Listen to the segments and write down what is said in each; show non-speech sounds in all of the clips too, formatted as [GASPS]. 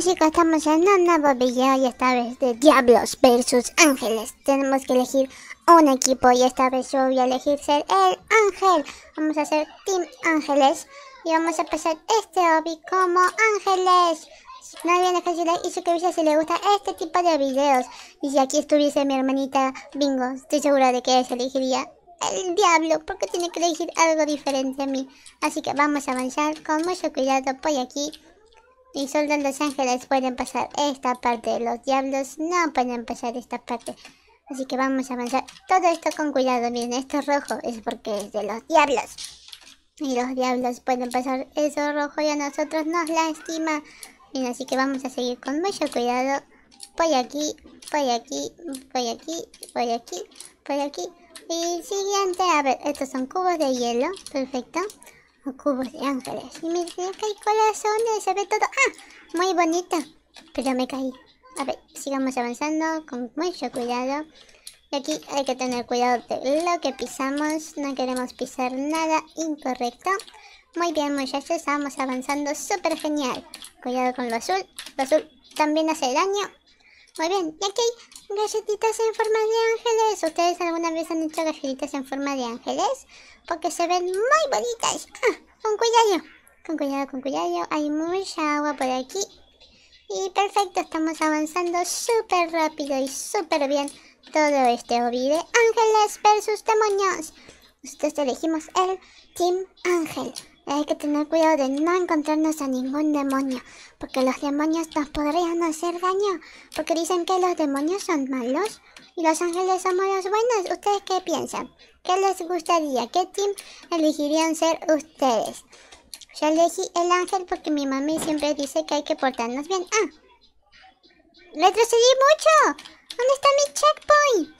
chicos, estamos en un nuevo video y esta vez de Diablos versus Ángeles. Tenemos que elegir un equipo y esta vez yo voy a elegir ser el Ángel. Vamos a ser Team Ángeles y vamos a pasar este hobby como Ángeles. No olviden dejar like y suscribirse si les gusta este tipo de videos. Y si aquí estuviese mi hermanita Bingo, estoy segura de que ella elegiría el diablo porque tiene que elegir algo diferente a mí. Así que vamos a avanzar con mucho cuidado por aquí y solo los ángeles pueden pasar esta parte, los diablos no pueden pasar esta parte. Así que vamos a avanzar. Todo esto con cuidado, miren, esto rojo es porque es de los diablos. Y los diablos pueden pasar eso rojo y a nosotros nos lastima. Miren, así que vamos a seguir con mucho cuidado. Voy aquí, voy aquí, voy aquí, voy aquí, voy aquí. Y siguiente, a ver, estos son cubos de hielo, perfecto cubos de ángeles. Y me cae que hay corazones, se ve todo. ¡Ah! Muy bonito. Pero me caí. A ver, sigamos avanzando con mucho cuidado. Y aquí hay que tener cuidado de lo que pisamos. No queremos pisar nada incorrecto. Muy bien, muchachos. Estamos avanzando súper genial. Cuidado con lo azul. Lo azul también hace daño. Muy bien, y aquí hay galletitas en forma de ángeles. ¿Ustedes alguna vez han hecho galletitas en forma de ángeles? Porque se ven muy bonitas. Ah, con cuidado, con cuidado, con cuidado. Hay mucha agua por aquí. Y perfecto, estamos avanzando súper rápido y súper bien todo este hobby de ángeles versus demonios. Nosotros elegimos el Team Ángel. Hay que tener cuidado de no encontrarnos a ningún demonio, porque los demonios nos podrían hacer daño, porque dicen que los demonios son malos y los ángeles somos los buenos. ¿Ustedes qué piensan? ¿Qué les gustaría? ¿Qué team elegirían ser ustedes? Yo elegí el ángel porque mi mami siempre dice que hay que portarnos bien. ¡Ah! ¡Retrocedí mucho! ¿Dónde está mi checkpoint?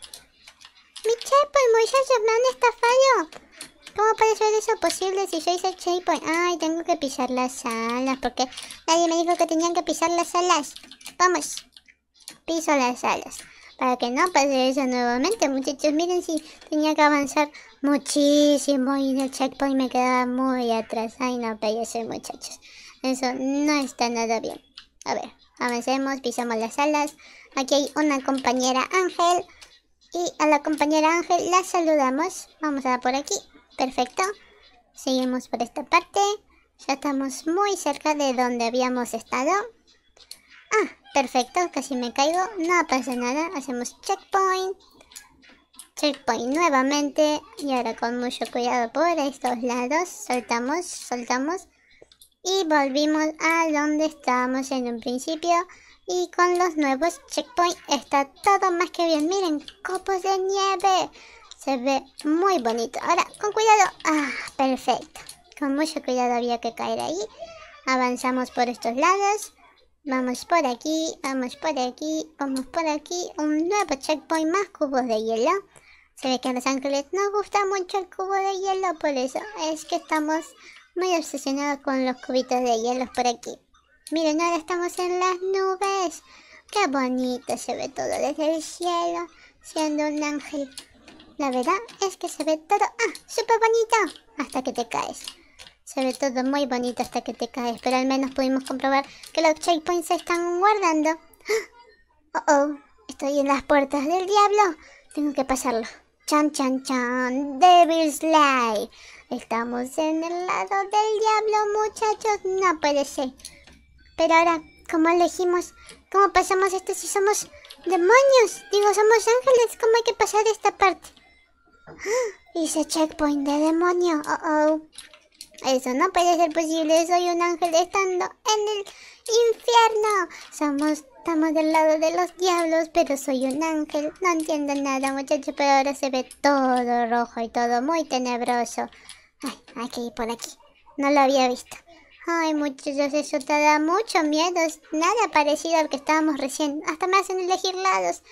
Mi checkpoint, muchachos, me han estafado. ¿Cómo puede ser eso posible si soy el checkpoint? Ay, tengo que pisar las alas porque nadie me dijo que tenían que pisar las alas. Vamos, piso las alas. Para que no pase eso nuevamente, muchachos. Miren si tenía que avanzar muchísimo y en el checkpoint me quedaba muy atrás. Ay, no, ser muchachos. Eso no está nada bien. A ver, avancemos, pisamos las alas. Aquí hay una compañera Ángel. Y a la compañera Ángel la saludamos. Vamos a por aquí perfecto. Seguimos por esta parte. Ya estamos muy cerca de donde habíamos estado. Ah, perfecto, casi me caigo. No pasa nada, hacemos checkpoint. Checkpoint nuevamente. Y ahora con mucho cuidado por estos lados. Soltamos, soltamos. Y volvimos a donde estábamos en un principio. Y con los nuevos checkpoint está todo más que bien. Miren, copos de nieve. Se ve muy bonito. Ahora, con cuidado. Ah, perfecto. Con mucho cuidado había que caer ahí. Avanzamos por estos lados. Vamos por aquí, vamos por aquí, vamos por aquí. Un nuevo checkpoint más, cubos de hielo. Se ve que a Los Ángeles nos gusta mucho el cubo de hielo, por eso es que estamos muy obsesionados con los cubitos de hielo por aquí. Miren, ahora estamos en las nubes. Qué bonito se ve todo desde el cielo, siendo un ángel. La verdad es que se ve todo ah, súper bonito hasta que te caes. Se ve todo muy bonito hasta que te caes, pero al menos pudimos comprobar que los checkpoints se están guardando. [GASPS] ¡Oh, oh! Estoy en las puertas del diablo. Tengo que pasarlo. Chan, chan, chan. Devil's Lie. Estamos en el lado del diablo, muchachos. No puede Pero ahora, ¿cómo elegimos? ¿Cómo pasamos esto si somos demonios? Digo, somos ángeles. ¿Cómo hay que pasar esta parte? Hice checkpoint de demonio. Oh, oh. Eso no puede ser posible. Soy un ángel estando en el infierno. Somos, estamos del lado de los diablos, pero soy un ángel. No entiendo nada, muchachos, pero ahora se ve todo rojo y todo muy tenebroso. Ay, aquí, por aquí. No lo había visto. Ay, muchachos, eso te da mucho miedo. Es nada parecido al que estábamos recién. Hasta me hacen elegir lados.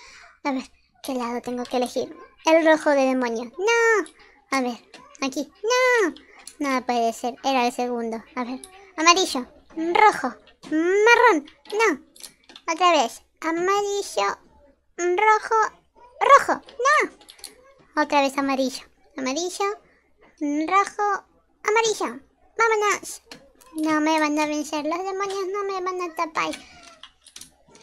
A ver, ¿qué lado tengo que elegir? El rojo de demonio. ¡No! A ver, aquí. ¡No! No puede ser, era el segundo. A ver, amarillo, rojo, marrón. No. Otra vez, amarillo, rojo, rojo. No. Otra vez amarillo, amarillo, rojo, amarillo. Vámonos. No me van a vencer, los demonios no me van a tapar.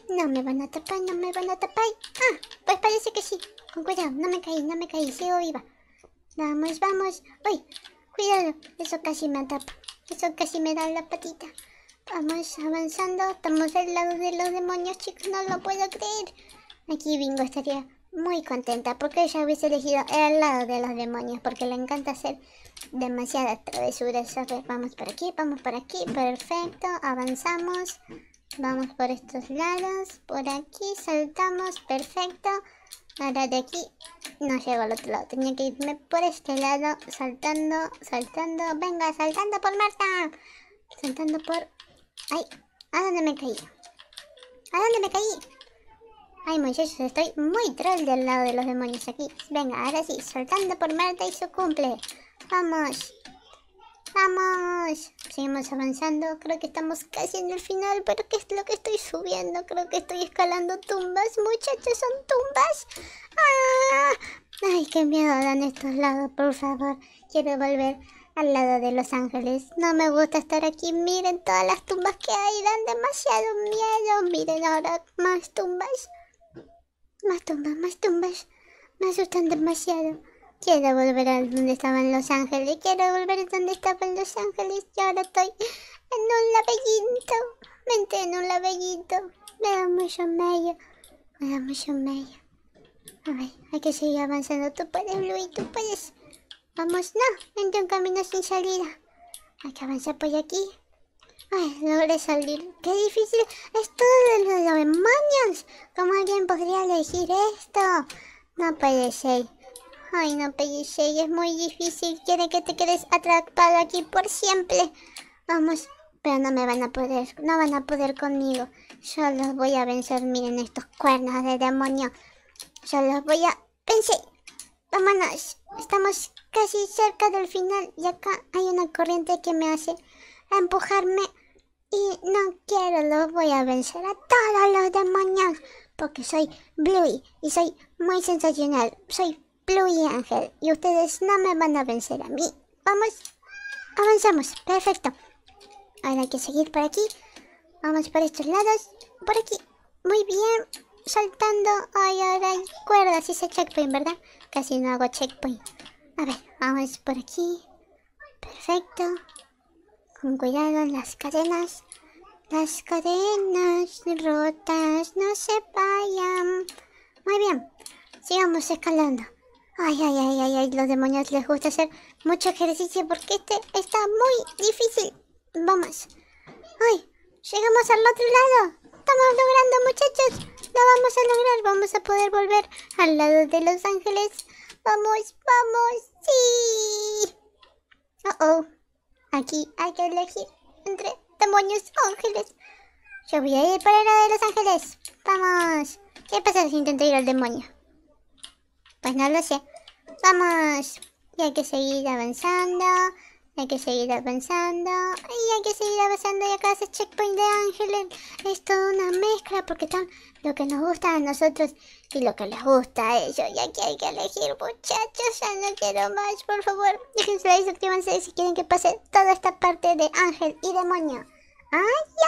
No me van a tapar, no me van a tapar. Ah, pues parece que sí. Con cuidado, no me caí, no me caí, sigo viva. Vamos, vamos. ¡Uy! Cuidado. Eso casi me atrapa. Eso casi me da la patita. Vamos avanzando. Estamos al lado de los demonios, chicos. No lo puedo creer. Aquí Bingo estaría muy contenta porque ella hubiese elegido el lado de los demonios porque le encanta hacer demasiadas travesuras. vamos por aquí, vamos por aquí. Perfecto. Avanzamos. Vamos por estos lados. Por aquí saltamos. Perfecto. Ahora de aquí no llego al otro lado. Tenía que irme por este lado, saltando, saltando. Venga, saltando por Marta. Saltando por... ¡Ay! ¿A dónde me caí? ¿A dónde me caí? Ay, muchachos, estoy muy troll del lado de los demonios aquí. Venga, ahora sí, saltando por Marta y su cumple. ¡Vamos! ¡Vamos! seguimos avanzando. Creo que estamos casi en el final, pero ¿qué es lo que estoy subiendo? Creo que estoy escalando tumbas, muchachos, son tumbas. Ah, ay, qué miedo dan estos lados, por favor. Quiero volver al lado de Los Ángeles. No me gusta estar aquí. Miren todas las tumbas que hay. Dan demasiado miedo. Miren ahora más tumbas. Más tumbas, más tumbas. Me asustan demasiado. Quiero volver a donde estaban Los Ángeles. Quiero volver a donde estaban Los Ángeles. Y ahora estoy en un laberinto. Me entré en un laberinto. Me da mucho medio. Me da mucho medio. A ver, hay que seguir avanzando. Tú puedes, Luis, tú puedes. Vamos, no. Entre un camino sin salida. Hay que avanzar por aquí. Ay, logré salir. Qué difícil es todo de los demonios. ¿Cómo alguien podría elegir esto? No puede ser. Ay, no, y es muy difícil. Quiere que te quedes atrapado aquí por siempre. Vamos, pero no me van a poder, no van a poder conmigo. Yo los voy a vencer, miren estos cuernos de demonio. Yo los voy a vencer. Vámonos, estamos casi cerca del final y acá hay una corriente que me hace empujarme y no quiero, los voy a vencer a todos los demonios porque soy Bluey y soy muy sensacional, soy Blue y Ángel. Y ustedes no me van a vencer a mí. Vamos. Avanzamos. Perfecto. Ahora hay que seguir por aquí. Vamos por estos lados. Por aquí. Muy bien. Saltando. Ay, ahora hay cuerdas. Hice checkpoint, ¿verdad? Casi no hago checkpoint. A ver, vamos por aquí. Perfecto. Con cuidado en las cadenas. Las cadenas rotas no se vayan. Muy bien. Sigamos escalando. Ay, ay, ay, ay, ay, los demonios les gusta hacer mucho ejercicio porque este está muy difícil. Vamos. Ay, llegamos al otro lado. Estamos logrando, muchachos. Lo vamos a lograr. Vamos a poder volver al lado de Los Ángeles. Vamos, vamos. Sí. Oh, oh. Aquí hay que elegir entre demonios o ángeles. Yo voy a ir para el lado de Los Ángeles. Vamos. ¿Qué pasa si intento ir al demonio? Pues no lo sé. Vamos, y hay que seguir avanzando, hay que seguir avanzando, y hay que seguir avanzando. Y acá hace checkpoint de ángeles es toda una mezcla porque están lo que nos gusta a nosotros y lo que les gusta a ellos. Y aquí hay que elegir, muchachos, ya no quiero más, por favor. [LAUGHS] Déjense like, suscríbanse si quieren que pase toda esta parte de ángel y demonio. ¡Ay, ya!